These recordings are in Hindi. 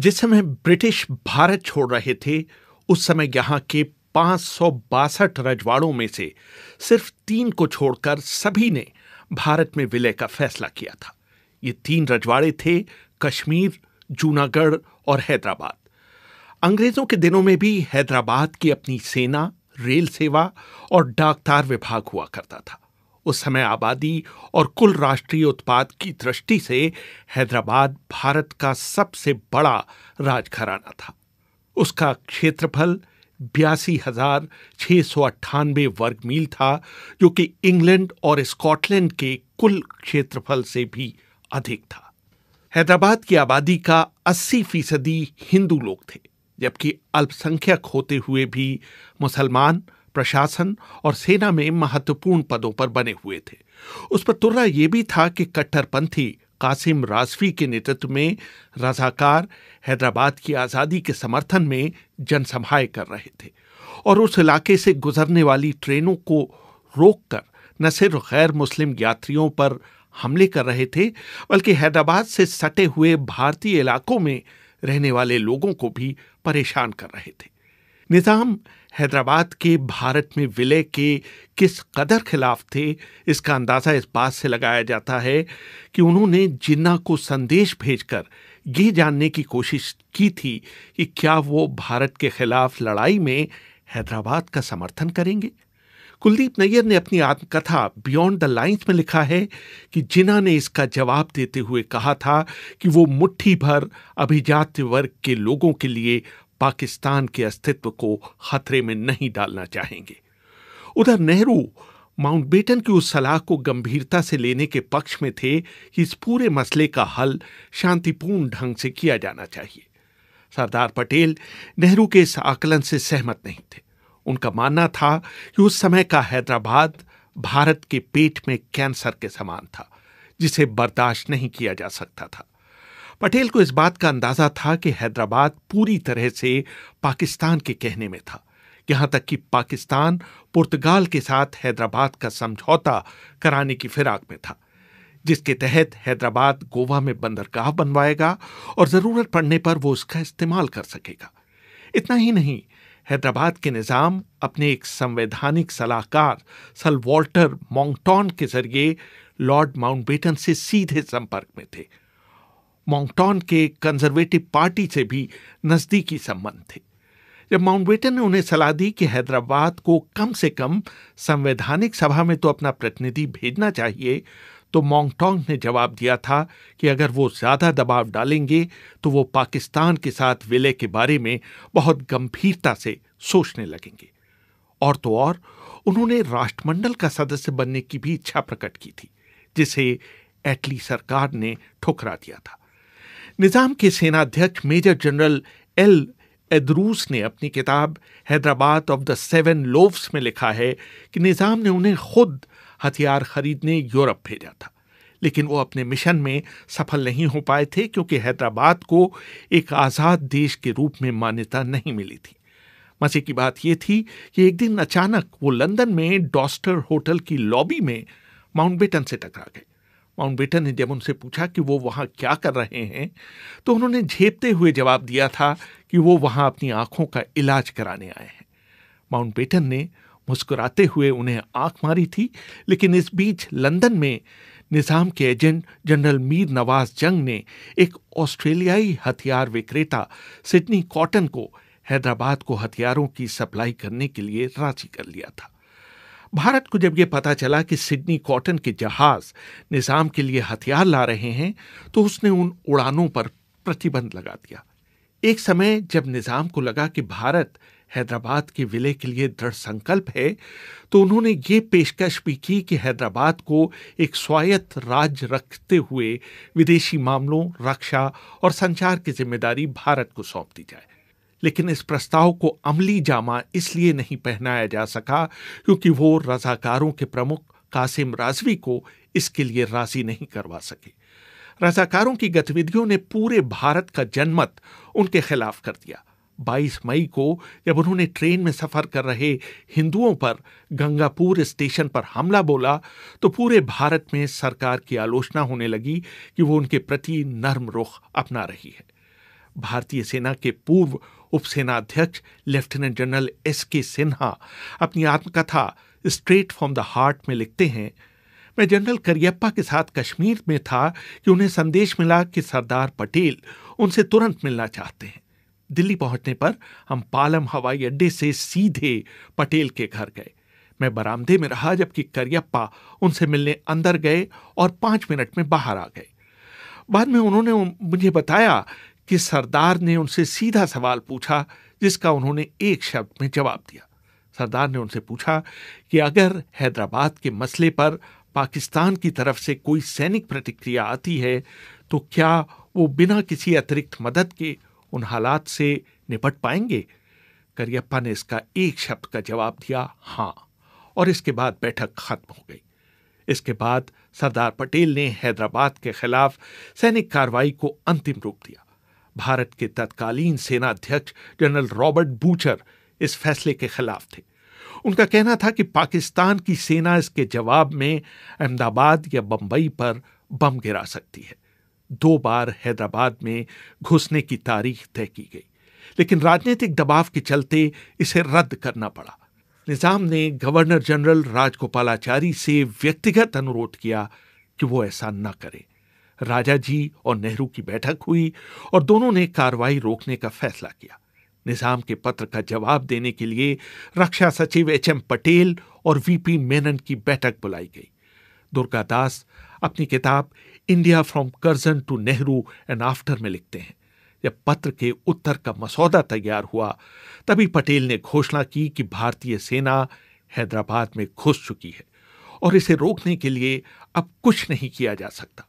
जिस समय ब्रिटिश भारत छोड़ रहे थे उस समय यहाँ के पाँच रजवाड़ों में से सिर्फ तीन को छोड़कर सभी ने भारत में विलय का फैसला किया था ये तीन रजवाड़े थे कश्मीर जूनागढ़ और हैदराबाद अंग्रेजों के दिनों में भी हैदराबाद की अपनी सेना रेल सेवा और डाकतार विभाग हुआ करता था उस समय आबादी और कुल राष्ट्रीय उत्पाद की दृष्टि से हैदराबाद भारत का सबसे बड़ा राजघराना था उसका क्षेत्रफल बयासी हजार छह सौ अट्ठानबे वर्ग मील था जो कि इंग्लैंड और स्कॉटलैंड के कुल क्षेत्रफल से भी अधिक था हैदराबाद की आबादी का 80 फीसदी हिंदू लोग थे जबकि अल्पसंख्यक होते हुए भी मुसलमान प्रशासन और सेना में महत्वपूर्ण पदों पर बने हुए थे उस पर तुर्रा यह भी था कि कट्टरपंथी कासिम राजफी के नेतृत्व में रजाकार हैदराबाद की आज़ादी के समर्थन में जनसभाएं कर रहे थे और उस इलाके से गुजरने वाली ट्रेनों को रोककर न सिर्फ गैर मुस्लिम यात्रियों पर हमले कर रहे थे बल्कि हैदराबाद से सटे हुए भारतीय इलाकों में रहने वाले लोगों को भी परेशान कर रहे थे निज़ाम हैदराबाद के भारत में विलय के किस कदर खिलाफ थे इसका अंदाज़ा इस बात से लगाया जाता है कि उन्होंने जिन्ना को संदेश भेजकर ये जानने की कोशिश की थी कि क्या वो भारत के खिलाफ लड़ाई में हैदराबाद का समर्थन करेंगे कुलदीप नैयर ने अपनी आत्मकथा बियॉन्ड द लाइंस में लिखा है कि जिना ने इसका जवाब देते हुए कहा था कि वो मुट्ठी भर अभिजात वर्ग के लोगों के लिए पाकिस्तान के अस्तित्व को खतरे में नहीं डालना चाहेंगे उधर नेहरू माउंटबेटन की उस सलाह को गंभीरता से लेने के पक्ष में थे कि इस पूरे मसले का हल शांतिपूर्ण ढंग से किया जाना चाहिए सरदार पटेल नेहरू के इस आकलन से सहमत नहीं थे उनका मानना था कि उस समय का हैदराबाद भारत के पेट में कैंसर के समान था जिसे बर्दाश्त नहीं किया जा सकता था पटेल को इस बात का अंदाजा था कि हैदराबाद पूरी तरह से पाकिस्तान के कहने में था यहाँ तक कि पाकिस्तान पुर्तगाल के साथ हैदराबाद का समझौता कराने की फिराक में था जिसके तहत हैदराबाद गोवा में बंदरगाह बनवाएगा और ज़रूरत पड़ने पर वो उसका इस्तेमाल कर सकेगा इतना ही नहीं हैदराबाद के निज़ाम अपने एक संवैधानिक सलाहकार सल वॉल्टर मॉन्गटॉन के जरिए लॉर्ड माउंटबेटन से सीधे संपर्क में थे मॉन्गटॉन के कंजर्वेटिव पार्टी से भी नज़दीकी संबंध थे जब माउंटबेटन ने उन्हें सलाह दी कि हैदराबाद को कम से कम संवैधानिक सभा में तो अपना प्रतिनिधि भेजना चाहिए तो मोंगटोंग ने जवाब दिया था कि अगर वो ज़्यादा दबाव डालेंगे तो वो पाकिस्तान के साथ विलय के बारे में बहुत गंभीरता से सोचने लगेंगे और तो और उन्होंने राष्ट्रमंडल का सदस्य बनने की भी इच्छा प्रकट की थी जिसे एटली सरकार ने ठुकरा दिया था निज़ाम के सेनाध्यक्ष मेजर जनरल एल एदरूस ने अपनी किताब Hyderabad of the seven loves में लिखा है कि निज़ाम ने उन्हें खुद हथियार खरीदने यूरोप भेजा था लेकिन वो अपने मिशन में सफल नहीं हो पाए थे क्योंकि हैदराबाद को एक आज़ाद देश के रूप में मान्यता नहीं मिली थी मजे की बात यह थी कि एक दिन अचानक वो लंदन में डॉस्टर होटल की लॉबी में माउंटबेटन से टकरा गए माउंटबेटन ने जब उनसे पूछा कि वो वहाँ क्या कर रहे हैं तो उन्होंने झेपते हुए जवाब दिया था कि वो वहाँ अपनी आँखों का इलाज कराने आए हैं माउंटबेटन ने मुस्कुराते हुए उन्हें आँख मारी थी लेकिन इस बीच लंदन में निज़ाम के एजेंट जनरल मीर नवाज जंग ने एक ऑस्ट्रेलियाई हथियार विक्रेता सिडनी कॉटन को हैदराबाद को हथियारों की सप्लाई करने के लिए राजी कर लिया था भारत को जब ये पता चला कि सिडनी कॉटन के जहाज निज़ाम के लिए हथियार ला रहे हैं तो उसने उन उड़ानों पर प्रतिबंध लगा दिया एक समय जब निज़ाम को लगा कि भारत हैदराबाद के विलय के लिए दृढ़ संकल्प है तो उन्होंने ये पेशकश भी की कि हैदराबाद को एक स्वायत्त राज्य रखते हुए विदेशी मामलों रक्षा और संचार की जिम्मेदारी भारत को सौंप दी जाए लेकिन इस प्रस्ताव को अमली जामा इसलिए नहीं पहनाया जा सका क्योंकि वो रजाकारों के प्रमुख कासिम राजवी को इसके लिए राजी नहीं करवा सके रजाकारों की गतिविधियों ने पूरे भारत का जनमत उनके खिलाफ कर दिया 22 मई को जब उन्होंने ट्रेन में सफर कर रहे हिंदुओं पर गंगापुर स्टेशन पर हमला बोला तो पूरे भारत में सरकार की आलोचना होने लगी कि वो उनके प्रति नर्म रुख अपना रही है भारतीय सेना के पूर्व उपसेनाध्यक्ष लेफ्टिनेंट जनरल एस के सिन्हा अपनी आत्मकथा स्ट्रेट फ्रॉम द हार्ट में लिखते हैं मैं जनरल करियप्पा के साथ कश्मीर में था कि उन्हें संदेश मिला कि सरदार पटेल उनसे तुरंत मिलना चाहते हैं दिल्ली पहुंचने पर हम पालम हवाई अड्डे से सीधे पटेल के घर गए मैं बरामदे में रहा जबकि करियप्पा उनसे मिलने अंदर गए और पांच मिनट में बाहर आ गए बाद में उन्होंने मुझे बताया कि सरदार ने उनसे सीधा सवाल पूछा जिसका उन्होंने एक शब्द में जवाब दिया सरदार ने उनसे पूछा कि अगर हैदराबाद के मसले पर पाकिस्तान की तरफ से कोई सैनिक प्रतिक्रिया आती है तो क्या वो बिना किसी अतिरिक्त मदद के उन हालात से निपट पाएंगे करियप्पा ने इसका एक शब्द का जवाब दिया हाँ और इसके बाद बैठक खत्म हो गई इसके बाद सरदार पटेल ने हैदराबाद के खिलाफ सैनिक कार्रवाई को अंतिम रूप दिया भारत के तत्कालीन सेनाध्यक्ष जनरल रॉबर्ट बूचर इस फैसले के खिलाफ थे उनका कहना था कि पाकिस्तान की सेना इसके जवाब में अहमदाबाद या बम्बई पर बम गिरा सकती है दो बार हैदराबाद में घुसने की तारीख तय की गई लेकिन राजनीतिक दबाव के चलते इसे रद्द करना पड़ा निज़ाम ने गवर्नर जनरल राजगोपालाचारी से व्यक्तिगत अनुरोध किया कि वो ऐसा न करें राजा जी और नेहरू की बैठक हुई और दोनों ने कार्रवाई रोकने का फैसला किया निजाम के पत्र का जवाब देने के लिए रक्षा सचिव एच एम पटेल और वीपी मेनन की बैठक बुलाई गई दुर्गादास अपनी किताब India from Curzon to Nehru and after में लिखते हैं जब पत्र के उत्तर का मसौदा तैयार हुआ तभी पटेल ने घोषणा की कि भारतीय सेना हैदराबाद में घुस चुकी है और इसे रोकने के लिए अब कुछ नहीं किया जा सकता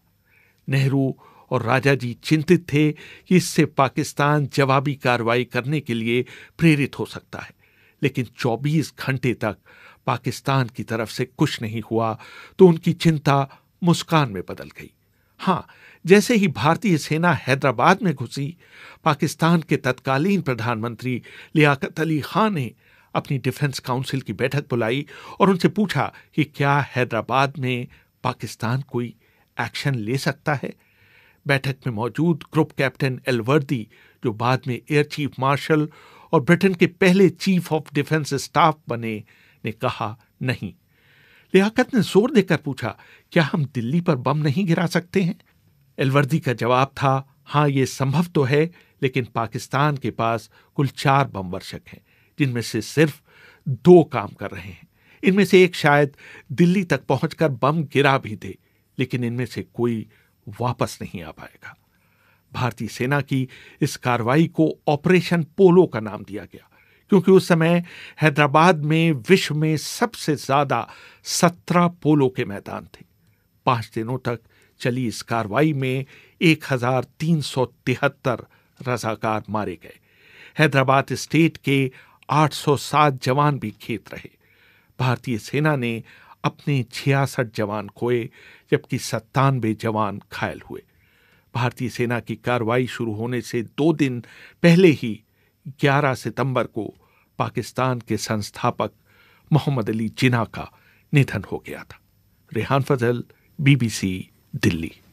नेहरू और राजा जी चिंतित थे कि इससे पाकिस्तान जवाबी कार्रवाई करने के लिए प्रेरित हो सकता है लेकिन 24 घंटे तक पाकिस्तान की तरफ से कुछ नहीं हुआ तो उनकी चिंता मुस्कान में बदल गई हाँ जैसे ही भारतीय सेना हैदराबाद में घुसी पाकिस्तान के तत्कालीन प्रधानमंत्री लियाकत अली खान ने अपनी डिफेंस काउंसिल की बैठक बुलाई और उनसे पूछा कि क्या हैदराबाद में पाकिस्तान कोई एक्शन ले सकता है बैठक में मौजूद ग्रुप कैप्टन एलवर्दी जो बाद में एयर चीफ मार्शल और ब्रिटेन के पहले चीफ ऑफ डिफेंस स्टाफ बने ने कहा नहीं लियाकत ने जोर देकर पूछा क्या हम दिल्ली पर बम नहीं गिरा सकते हैं एलवर्दी का जवाब था हाँ ये संभव तो है लेकिन पाकिस्तान के पास कुल चार बम वर्षक हैं जिनमें से सिर्फ दो काम कर रहे हैं इनमें से एक शायद दिल्ली तक पहुंचकर बम गिरा भी दे लेकिन इनमें से कोई वापस नहीं आ पाएगा भारतीय सेना की इस कार्रवाई को ऑपरेशन पोलो का नाम दिया गया क्योंकि उस समय हैदराबाद में विश्व में सबसे ज्यादा सत्रह पोलो के मैदान थे पांच दिनों तक चली इस कार्रवाई में एक हजार तीन सौ तिहत्तर रजाकार मारे गए हैदराबाद स्टेट के 807 जवान भी खेत रहे भारतीय सेना ने अपने छियासठ जवान खोए जबकि सत्तानवे जवान घायल हुए भारतीय सेना की कार्रवाई शुरू होने से दो दिन पहले ही 11 सितंबर को पाकिस्तान के संस्थापक मोहम्मद अली जिना का निधन हो गया था रेहान फजल बीबीसी दिल्ली